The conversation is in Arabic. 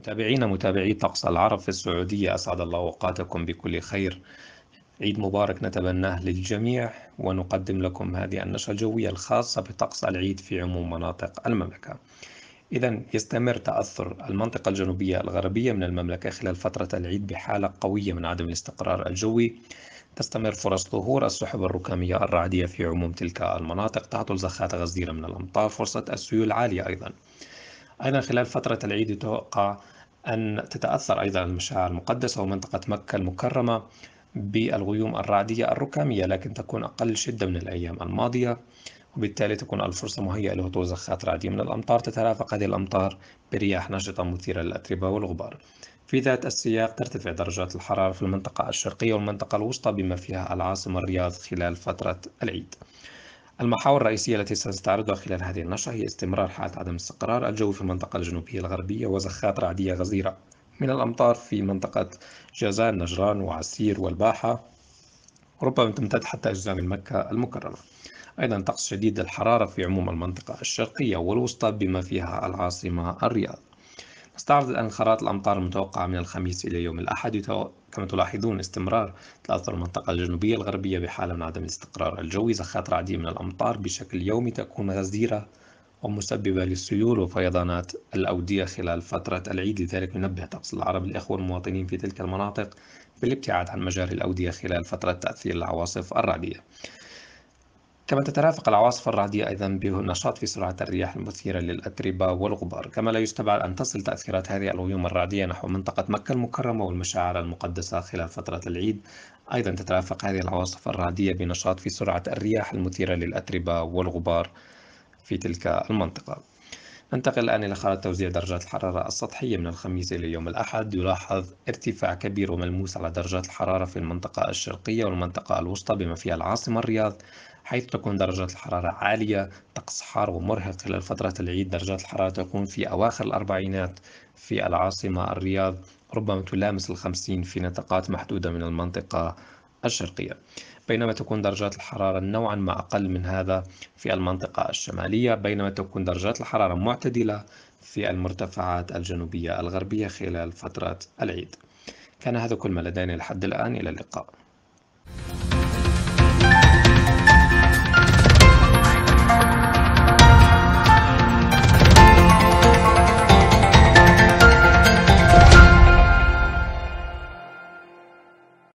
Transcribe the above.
متابعينا متابعي طقس العرب في السعودية أسعد الله أوقاتكم بكل خير عيد مبارك نتبناه للجميع ونقدم لكم هذه النشرة الجوية الخاصة بطقس العيد في عموم مناطق المملكة إذا يستمر تأثر المنطقة الجنوبية الغربية من المملكة خلال فترة العيد بحالة قوية من عدم الاستقرار الجوي تستمر فرص ظهور السحب الركامية الرعدية في عموم تلك المناطق تعطل زخات غزيرة من الأمطار فرصة السيول عالية أيضا أيضا خلال فترة العيد يتوقع أن تتأثر أيضا المشاعر المقدسة ومنطقة مكة المكرمة بالغيوم الرعدية الركامية لكن تكون أقل شدة من الأيام الماضية وبالتالي تكون الفرصة مهيئة لهطول زخات رعدية من الأمطار تترافق هذه الأمطار برياح نشطة مثيرة للأتربة والغبار في ذات السياق ترتفع درجات الحرارة في المنطقة الشرقية والمنطقة الوسطى بما فيها العاصمة الرياض خلال فترة العيد المحاور الرئيسية التي سنستعرضها خلال هذه النشرة هي استمرار حالة عدم استقرار الجو في المنطقة الجنوبية الغربية وزخات رعدية غزيرة من الأمطار في منطقة جازان نجران وعسير والباحة ربما تمتد حتى أجزاء من مكة المكرمة أيضا طقس شديد الحرارة في عموم المنطقة الشرقية والوسطى بما فيها العاصمة الرياض نستعرض الآن خرائط الأمطار المتوقعة من الخميس إلى يوم الأحد كما تلاحظون استمرار تأثر المنطقة الجنوبية الغربية بحالة من عدم الاستقرار الجوي زخات رعدية من الأمطار بشكل يومي تكون غزيرة ومسببة للسيول وفيضانات الأودية خلال فترة العيد لذلك ننبه طقس العرب الإخوة المواطنين في تلك المناطق بالابتعاد عن مجاري الأودية خلال فترة تأثير العواصف الرعدية كما تترافق العواصف الرعدية أيضا بنشاط في سرعة الرياح المثيرة للأتربة والغبار كما لا يستبعد أن تصل تأثيرات هذه الغيوم الرعدية نحو منطقة مكة المكرمة والمشاعر المقدسة خلال فترة العيد أيضا تترافق هذه العواصف الرعدية بنشاط في سرعة الرياح المثيرة للأتربة والغبار في تلك المنطقة ننتقل الآن إلى خانة توزيع درجات الحرارة السطحية من الخميس إلى يوم الأحد يلاحظ ارتفاع كبير وملموس على درجات الحرارة في المنطقة الشرقية والمنطقة الوسطى بما فيها العاصمة الرياض حيث تكون درجات الحرارة عالية طقس حار ومرهق خلال فترة العيد درجات الحرارة تكون في أواخر الأربعينات في العاصمة الرياض ربما تلامس الخمسين في نطاقات محدودة من المنطقة الشرقية بينما تكون درجات الحرارة نوعا ما أقل من هذا في المنطقة الشمالية بينما تكون درجات الحرارة معتدلة في المرتفعات الجنوبية الغربية خلال فترة العيد كان هذا كل ما لدينا لحد الآن إلى اللقاء